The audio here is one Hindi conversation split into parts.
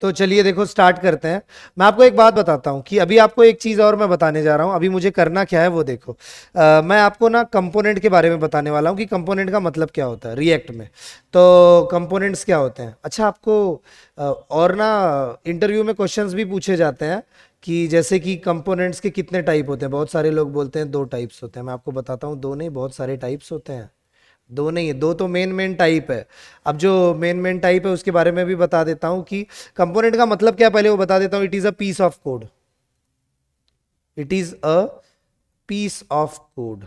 तो चलिए देखो स्टार्ट करते हैं मैं आपको एक बात बताता हूँ कि अभी आपको एक चीज़ और मैं बताने जा रहा हूँ अभी मुझे करना क्या है वो देखो आ, मैं आपको ना कंपोनेंट के बारे में बताने वाला हूँ कि कंपोनेंट का मतलब क्या होता है रिएक्ट में तो कंपोनेंट्स क्या होते हैं अच्छा आपको आ, और ना इंटरव्यू में क्वेश्चन भी पूछे जाते हैं कि जैसे कि कंपोनेंट्स के कितने टाइप होते हैं बहुत सारे लोग बोलते हैं दो टाइप्स होते हैं मैं आपको बताता हूँ दो नहीं बहुत सारे टाइप्स होते हैं दो नहीं है दो तो मेन मेन टाइप है अब जो मेन मेन टाइप है उसके बारे में भी बता देता हूं कि कंपोनेंट का मतलब क्या पहले वो बता देता हूं it is a piece of code it is a piece of code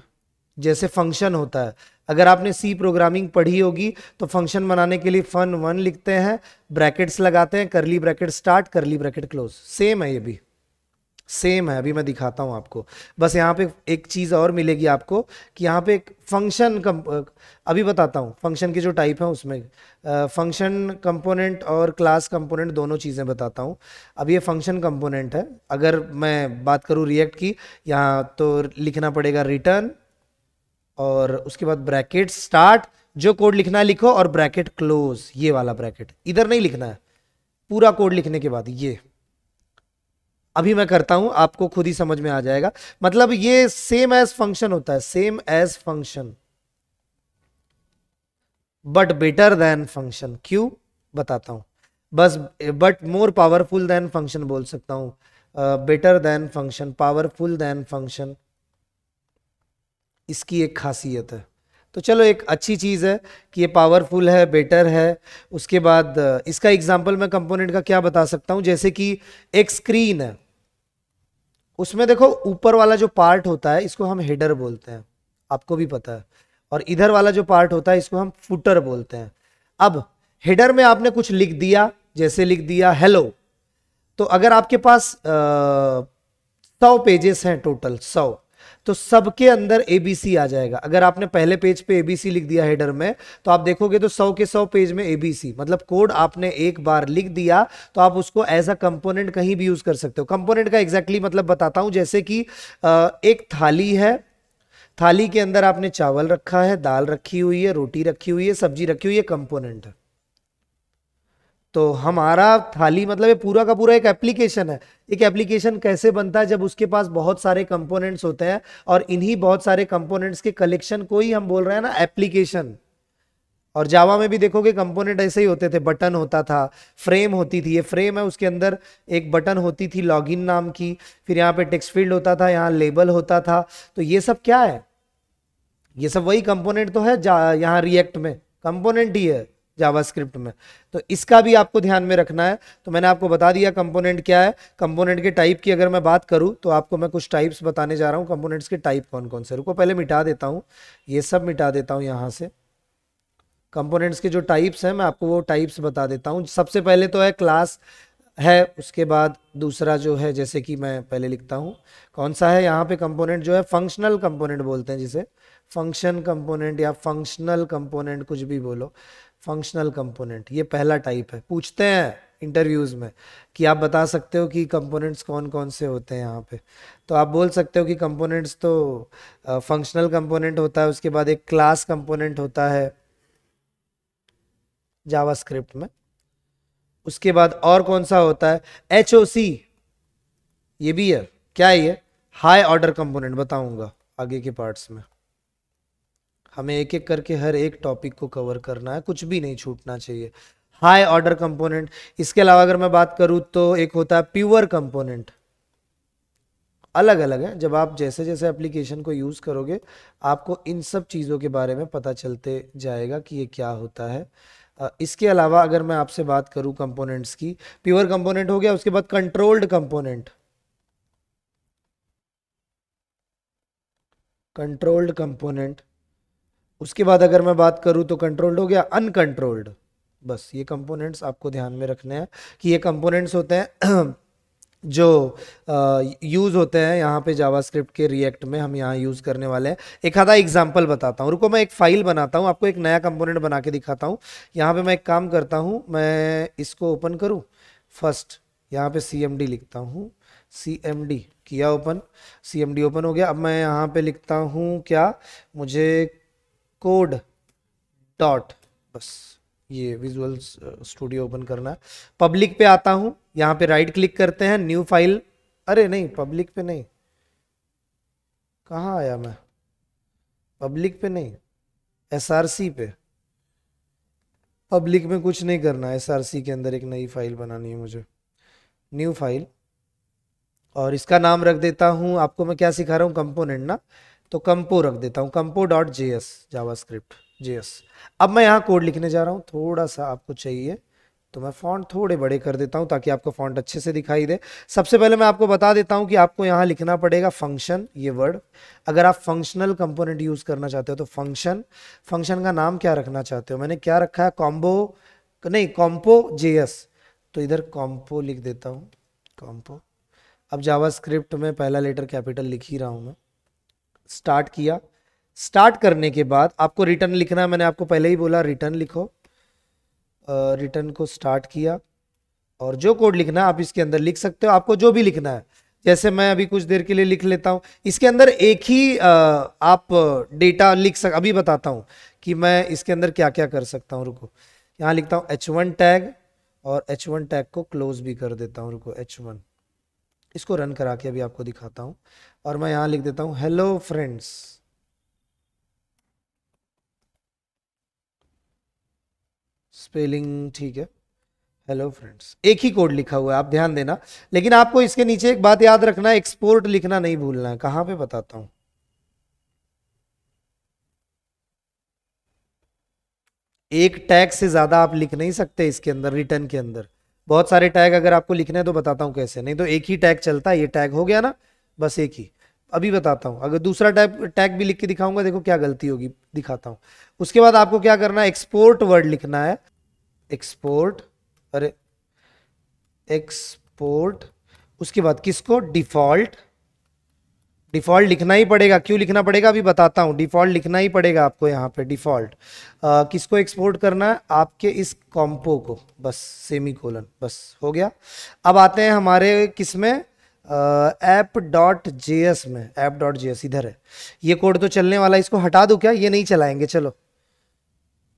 जैसे फंक्शन होता है अगर आपने सी प्रोग्रामिंग पढ़ी होगी तो फंक्शन बनाने के लिए फन वन लिखते हैं ब्रैकेट्स लगाते हैं curly bracket start curly bracket close same है ये भी सेम है अभी मैं दिखाता हूँ आपको बस यहाँ पे एक चीज़ और मिलेगी आपको कि यहाँ पे एक फंक्शन कम अभी बताता हूँ फंक्शन के जो टाइप हैं उसमें फंक्शन कंपोनेंट और क्लास कंपोनेंट दोनों चीज़ें बताता हूँ अब ये फंक्शन कंपोनेंट है अगर मैं बात करूँ रिएक्ट की यहाँ तो लिखना पड़ेगा रिटर्न और उसके बाद ब्रैकेट स्टार्ट जो कोड लिखना है लिखो और ब्रैकेट क्लोज ये वाला ब्रैकेट इधर नहीं लिखना है पूरा कोड लिखने के बाद ये अभी मैं करता हूं आपको खुद ही समझ में आ जाएगा मतलब ये सेम एज फंक्शन होता है same as function but better than function क्यों बताता हूं बस but more powerful than function बोल सकता हूं better than function powerful than function इसकी एक खासियत है तो चलो एक अच्छी चीज़ है कि ये पावरफुल है बेटर है उसके बाद इसका एग्जाम्पल मैं कंपोनेंट का क्या बता सकता हूँ जैसे कि एक स्क्रीन है उसमें देखो ऊपर वाला जो पार्ट होता है इसको हम हेडर बोलते हैं आपको भी पता है और इधर वाला जो पार्ट होता है इसको हम फुटर बोलते हैं अब हेडर में आपने कुछ लिख दिया जैसे लिख दिया हेलो तो अगर आपके पास सौ पेजेस हैं टोटल सौ तो सबके अंदर एबीसी आ जाएगा अगर आपने पहले पेज पे एबीसी लिख दिया हेडर में तो आप देखोगे तो सौ के सौ पेज में एबीसी मतलब कोड आपने एक बार लिख दिया तो आप उसको एज अ कंपोनेंट कहीं भी यूज कर सकते हो कंपोनेंट का एग्जैक्टली exactly मतलब बताता हूं जैसे कि एक थाली है थाली के अंदर आपने चावल रखा है दाल रखी हुई है रोटी रखी हुई है सब्जी रखी हुई है कंपोनेंट है तो हमारा थाली मतलब ये पूरा का पूरा एक एप्लीकेशन है एक एप्लीकेशन कैसे बनता है जब उसके पास बहुत सारे कंपोनेंट्स होते हैं और इन्हीं बहुत सारे कंपोनेंट्स के कलेक्शन को ही हम बोल रहे हैं ना एप्लीकेशन और जावा में भी देखोगे कंपोनेंट ऐसे ही होते थे बटन होता था फ्रेम होती थी ये फ्रेम है उसके अंदर एक बटन होती थी लॉगिन नाम की फिर यहाँ पे टेक्स फील्ड होता था यहाँ लेबल होता था तो ये सब क्या है ये सब वही कंपोनेंट तो है यहाँ रिएक्ट में कंपोनेंट ही है जावास्क्रिप्ट में तो इसका भी आपको ध्यान में रखना है तो मैंने आपको बता दिया कंपोनेंट क्या है कंपोनेंट के टाइप की अगर मैं बात करूं तो आपको मैं कुछ टाइप्स बताने जा रहा हूं कंपोनेंट्स के टाइप कौन कौन से रुको पहले मिटा देता हूं ये सब मिटा देता हूं यहां से कंपोनेंट्स के जो टाइप्स हैं मैं आपको वो टाइप्स बता देता हूँ सबसे पहले तो है क्लास है उसके बाद दूसरा जो है जैसे कि मैं पहले लिखता हूँ कौन सा है यहाँ पे कंपोनेंट जो है फंक्शनल कंपोनेंट बोलते हैं जिसे फंक्शन कंपोनेंट या फंक्शनल कंपोनेंट कुछ भी बोलो फंक्शनल कंपोनेंट ये पहला टाइप है पूछते हैं इंटरव्यूज़ में कि आप बता सकते हो कि कंपोनेंट्स कौन कौन से होते हैं यहाँ पे तो आप बोल सकते हो कि कंपोनेंट्स तो फंक्शनल कंपोनेंट होता है उसके बाद एक क्लास कंपोनेंट होता है जावास्क्रिप्ट में उसके बाद और कौन सा होता है एच ये भी है क्या है ये हाई ऑर्डर कंपोनेंट बताऊंगा आगे के पार्ट्स में हमें एक एक करके हर एक टॉपिक को कवर करना है कुछ भी नहीं छूटना चाहिए हाई ऑर्डर कंपोनेंट इसके अलावा अगर मैं बात करूं तो एक होता है प्योर कंपोनेंट अलग अलग है जब आप जैसे जैसे एप्लीकेशन को यूज़ करोगे आपको इन सब चीज़ों के बारे में पता चलते जाएगा कि ये क्या होता है इसके अलावा अगर मैं आपसे बात करूं कंपोनेंट्स की प्योर कंपोनेंट हो गया उसके बाद कंट्रोल्ड कंपोनेंट कंट्रोल्ड कंपोनेंट उसके बाद अगर मैं बात करूँ तो कंट्रोल्ड हो गया अनकंट्रोल्ड बस ये कंपोनेंट्स आपको ध्यान में रखने हैं कि ये कंपोनेंट्स होते हैं जो यूज़ होते हैं यहाँ पे जावास्क्रिप्ट के रिएक्ट में हम यहाँ यूज़ करने वाले हैं एक आधा एग्जाम्पल बताता हूँ रुको मैं एक फ़ाइल बनाता हूँ आपको एक नया कंपोनेंट बना के दिखाता हूँ यहाँ पे मैं एक काम करता हूँ मैं इसको ओपन करूँ फर्स्ट यहाँ पे सी लिखता हूँ सी किया ओपन सी ओपन हो गया अब मैं यहाँ पर लिखता हूँ क्या मुझे कोड डॉट बस ये विजुअल स्टूडियो ओपन करना है पब्लिक पे आता हूं यहाँ पे राइट क्लिक करते हैं न्यू फाइल अरे नहीं पब्लिक पे नहीं कहा आया मैं पब्लिक पे नहीं एसआरसी पे पब्लिक में कुछ नहीं करना एसआरसी के अंदर एक नई फाइल बनानी है मुझे न्यू फाइल और इसका नाम रख देता हूं आपको मैं क्या सिखा रहा हूं कंपोनेंट ना तो कंपो रख देता हूँ compo dot J S JavaScript J S अब मैं यहाँ कोड लिखने जा रहा हूँ थोड़ा सा आपको चाहिए तो मैं फॉन्ट थोड़े बड़े कर देता हूँ ताकि आपको फॉन्ट अच्छे से दिखाई दे सबसे पहले मैं आपको बता देता हूँ कि आपको यहाँ लिखना पड़ेगा फंक्शन ये वर्ड अगर आप फंक्शनल कंपोनेंट यूज़ करना चाहते हो तो फंक्शन फंक्शन का नाम क्या रखना चाहते हो मैंने क्या रखा है कॉम्बो नहीं कॉम्पो जे तो इधर कॉम्पो लिख देता हूँ कॉम्पो अब जावा स्क्रिप्ट में पहला लेटर कैपिटल लिख ही रहा हूँ मैं स्टार्ट किया स्टार्ट करने के बाद आपको रिटर्न लिखना मैंने आपको पहले ही बोला रिटर्न लिखो रिटर्न को स्टार्ट किया और जो कोड लिखना आप इसके अंदर लिख सकते हो आपको जो भी लिखना है जैसे मैं अभी कुछ देर के लिए लिख लेता हूँ इसके अंदर एक ही आ, आप डेटा लिख सक अभी बताता हूँ कि मैं इसके अंदर क्या क्या कर सकता हूँ रुको यहाँ लिखता हूँ एच वन टैग और एच वन टैग को क्लोज भी कर देता हूँ रुको एच वन इसको रन करा के अभी आपको दिखाता हूं और मैं यहां लिख देता हूं हेलो फ्रेंड्स स्पेलिंग ठीक है हेलो फ्रेंड्स एक ही कोड लिखा हुआ है आप ध्यान देना लेकिन आपको इसके नीचे एक बात याद रखना एक्सपोर्ट लिखना नहीं भूलना है कहां पे बताता हूं एक टैग से ज्यादा आप लिख नहीं सकते इसके अंदर रिटर्न के अंदर बहुत सारे टैग अगर आपको लिखने हैं तो बताता हूँ कैसे नहीं तो एक ही टैग चलता है ये टैग हो गया ना बस एक ही अभी बताता हूँ अगर दूसरा टैग टैग भी लिख के दिखाऊंगा देखो क्या गलती होगी दिखाता हूँ उसके बाद आपको क्या करना है एक्सपोर्ट वर्ड लिखना है एक्सपोर्ट अरे एक्सपोर्ट उसके बाद किसको डिफॉल्ट डिफ़ॉल्ट लिखना ही पड़ेगा क्यों लिखना पड़ेगा अभी बताता हूँ डिफ़ॉल्ट लिखना ही पड़ेगा आपको यहाँ पे डिफ़ॉल्ट किसको एक्सपोर्ट करना है आपके इस कॉम्पो को बस सेमी कोलन बस हो गया अब आते हैं हमारे किस में ऐप डॉट जे एस में ऐप डॉट जे एस इधर है ये कोड तो चलने वाला इसको हटा दो क्या ये नहीं चलाएंगे चलो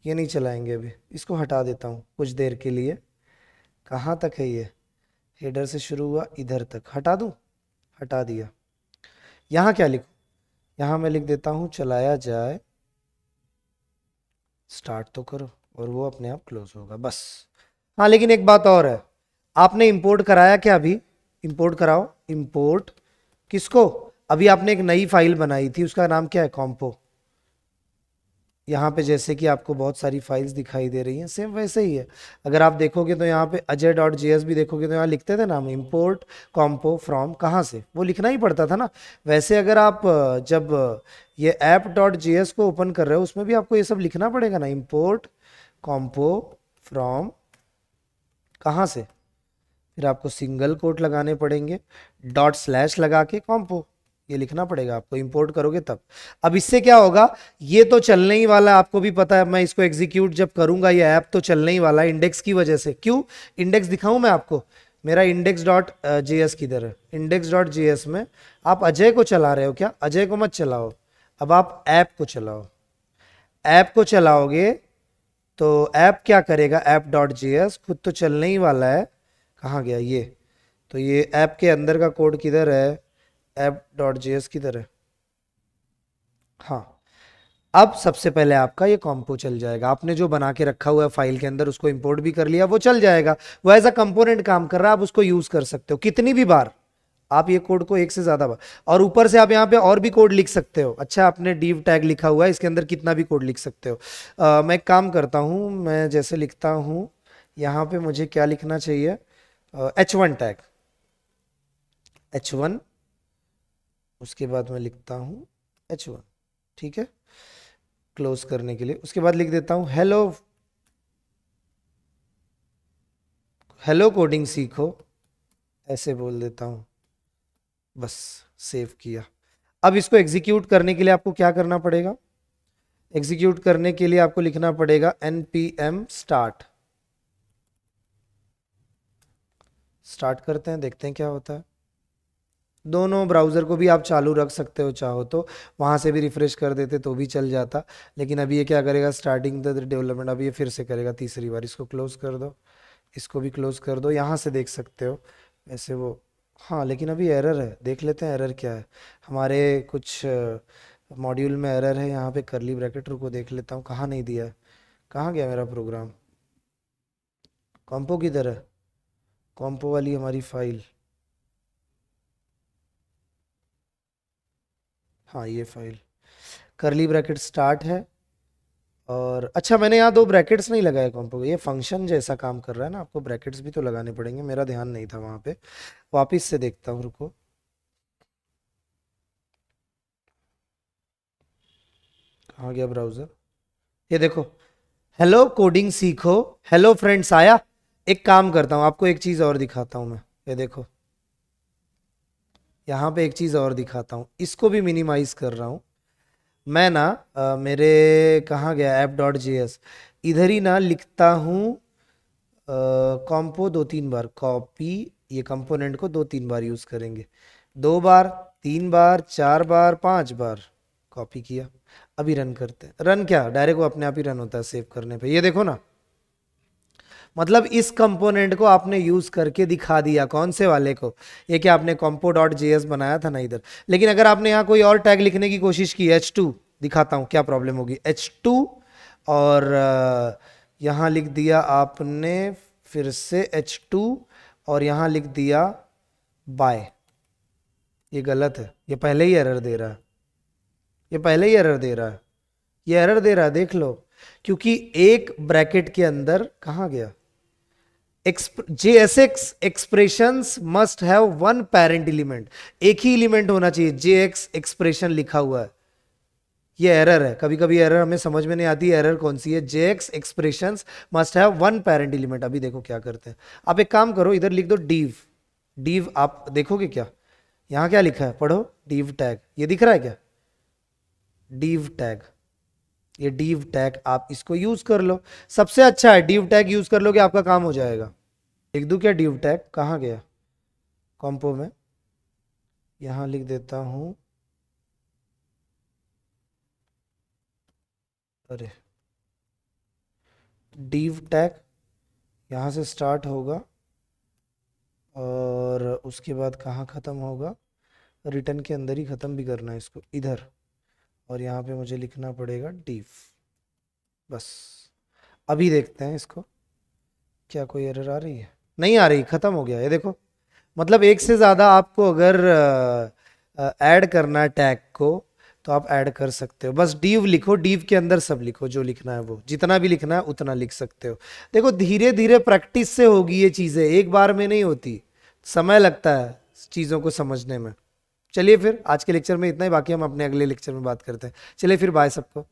ये नहीं चलाएंगे अभी इसको हटा देता हूँ कुछ देर के लिए कहाँ तक है ये हेडर से शुरू हुआ इधर तक हटा दूँ हटा दिया यहाँ क्या लिखू यहाँ मैं लिख देता हूँ चलाया जाए स्टार्ट तो करो और वो अपने आप क्लोज होगा बस हाँ लेकिन एक बात और है आपने इंपोर्ट कराया क्या अभी इंपोर्ट कराओ इंपोर्ट किसको अभी आपने एक नई फाइल बनाई थी उसका नाम क्या है कॉम्पो यहाँ पे जैसे कि आपको बहुत सारी फाइल्स दिखाई दे रही हैं सेम वैसे ही है अगर आप देखोगे तो यहाँ पे अजय डॉट जी भी देखोगे तो यहाँ लिखते थे ना हम इम्पोर्ट कॉम्पो फ्रॉम कहाँ से वो लिखना ही पड़ता था ना वैसे अगर आप जब ये ऐप डॉट जी को ओपन कर रहे हो उसमें भी आपको ये सब लिखना पड़ेगा ना इम्पोर्ट कॉम्पो फ्रॉम कहाँ से फिर आपको सिंगल कोट लगाने पड़ेंगे डॉट स्लैश लगा के कॉम्पो ये लिखना पड़ेगा आपको इंपोर्ट करोगे तब अब इससे क्या होगा ये तो चलने ही वाला आपको भी पता है मैं इसको एग्जीक्यूट जब करूंगा ये ऐप तो चलने ही वाला है इंडेक्स की वजह से क्यों इंडेक्स दिखाऊं मैं आपको मेरा इंडेक्स डॉट जी एस किधर है इंडेक्स डॉट जी एस में आप अजय को चला रहे हो क्या अजय को मत चलाओ अब आप ऐप को चलाओ ऐप को चलाओगे तो ऐप क्या करेगा ऐप डॉट जी एस खुद तो चलने ही वाला है कहाँ गया ये तो ये ऐप के अंदर का कोड किधर है एप डॉट जे की तरह हाँ अब सबसे पहले आपका ये कॉम्पो चल जाएगा आपने जो बना के रखा हुआ है फाइल के अंदर उसको इंपोर्ट भी कर लिया वो चल जाएगा वो एज अ कंपोनेंट काम कर रहा है आप उसको यूज कर सकते हो कितनी भी बार आप ये कोड को एक से ज्यादा बार और ऊपर से आप यहाँ पे और भी कोड लिख सकते हो अच्छा आपने डीव टैग लिखा हुआ है इसके अंदर कितना भी कोड लिख सकते हो आ, मैं एक काम करता हूँ मैं जैसे लिखता हूँ यहाँ पे मुझे क्या लिखना चाहिए H one tag H one उसके बाद मैं लिखता हूँ एच वन ठीक है क्लोज करने के लिए उसके बाद लिख देता हूँ हेलो हेलो कोडिंग सीखो ऐसे बोल देता हूँ बस सेव किया अब इसको एग्जीक्यूट करने के लिए आपको क्या करना पड़ेगा एग्जीक्यूट करने के लिए आपको लिखना पड़ेगा N P M start start करते हैं देखते हैं क्या होता है दोनों ब्राउज़र को भी आप चालू रख सकते हो चाहो तो वहाँ से भी रिफ़्रेश कर देते तो भी चल जाता लेकिन अभी ये क्या करेगा स्टार्टिंग द डेवलपमेंट अभी ये फिर से करेगा तीसरी बार इसको क्लोज़ कर दो इसको भी क्लोज़ कर दो यहाँ से देख सकते हो वैसे वो हाँ लेकिन अभी एरर है देख लेते हैं एरर क्या है हमारे कुछ मॉड्यूल में एरर है यहाँ पे करली ब्रैकेट को देख लेता हूँ कहाँ नहीं दिया है कहाँ गया मेरा प्रोग्राम कॉम्पो किधर है कॉम्पो वाली हमारी फाइल हाँ ये फाइल करली ब्रैकेट स्टार्ट है और अच्छा मैंने यहाँ दो ब्रैकेट्स नहीं लगाए कॉम्पो ये फंक्शन जैसा काम कर रहा है ना आपको ब्रैकेट्स भी तो लगाने पड़ेंगे मेरा ध्यान नहीं था वहाँ पे वापिस से देखता हूँ रुको कहाँ गया ब्राउज़र ये देखो हेलो कोडिंग सीखो हेलो फ्रेंड्स आया एक काम करता हूँ आपको एक चीज़ और दिखाता हूँ मैं ये देखो यहाँ पे एक चीज़ और दिखाता हूँ इसको भी मिनिमाइज़ कर रहा हूँ मैं ना आ, मेरे कहाँ गया ऐप डॉट जे एस इधर ही ना लिखता हूँ कॉम्पो दो तीन बार कॉपी ये कंपोनेंट को दो तीन बार यूज़ करेंगे दो बार तीन बार चार बार पाँच बार कॉपी किया अभी रन करते हैं रन क्या डायरेक्ट वो अपने आप ही रन होता है सेव करने पे ये देखो ना मतलब इस कंपोनेंट को आपने यूज़ करके दिखा दिया कौन से वाले को ये क्या आपने कॉम्पो डॉट जे बनाया था ना इधर लेकिन अगर आपने यहाँ कोई और टैग लिखने की कोशिश की एच टू दिखाता हूँ क्या प्रॉब्लम होगी एच टू और यहाँ लिख दिया आपने फिर से एच टू और यहाँ लिख दिया बाय ये गलत है ये पहले ही एरर दे रहा है ये पहले ही एरर दे रहा है ये एरर दे रहा है देख लो क्योंकि एक ब्रैकेट के अंदर कहाँ गया X expression must have one parent element एक ही एलिमेंट होना चाहिए जे एक्स एक्सप्रेशन लिखा हुआ है ये एरर है कभी कभी एरर हमें समझ में नहीं आती एरर कौन सी है J X expression must have one parent element अभी देखो क्या करते हैं आप एक काम करो इधर लिख दो डीव डीव आप देखोगे क्या यहां क्या लिखा है पढ़ो डीव टैग ये दिख रहा है क्या डीव टैग ये डीव टैग आप इसको यूज़ कर लो सबसे अच्छा है डीव टैग यूज़ कर लो कि आपका काम हो जाएगा लिख दू क्या डीव टैग कहाँ गया कॉम्पो में यहां लिख देता हूँ अरे डीव टैग यहां से स्टार्ट होगा और उसके बाद कहाँ ख़त्म होगा रिटर्न के अंदर ही ख़त्म भी करना है इसको इधर और यहाँ पे मुझे लिखना पड़ेगा डीफ बस अभी देखते हैं इसको क्या कोई एरर आ रही है नहीं आ रही ख़त्म हो गया ये देखो मतलब एक से ज़्यादा आपको अगर ऐड करना है टैग को तो आप ऐड कर सकते हो बस डीव लिखो डीव के अंदर सब लिखो जो लिखना है वो जितना भी लिखना है उतना लिख सकते हो देखो धीरे धीरे प्रैक्टिस से होगी ये चीज़ें एक बार में नहीं होती समय लगता है चीज़ों को समझने में चलिए फिर आज के लेक्चर में इतना ही बाकी हम अपने अगले लेक्चर में बात करते हैं चलिए फिर बाय सबको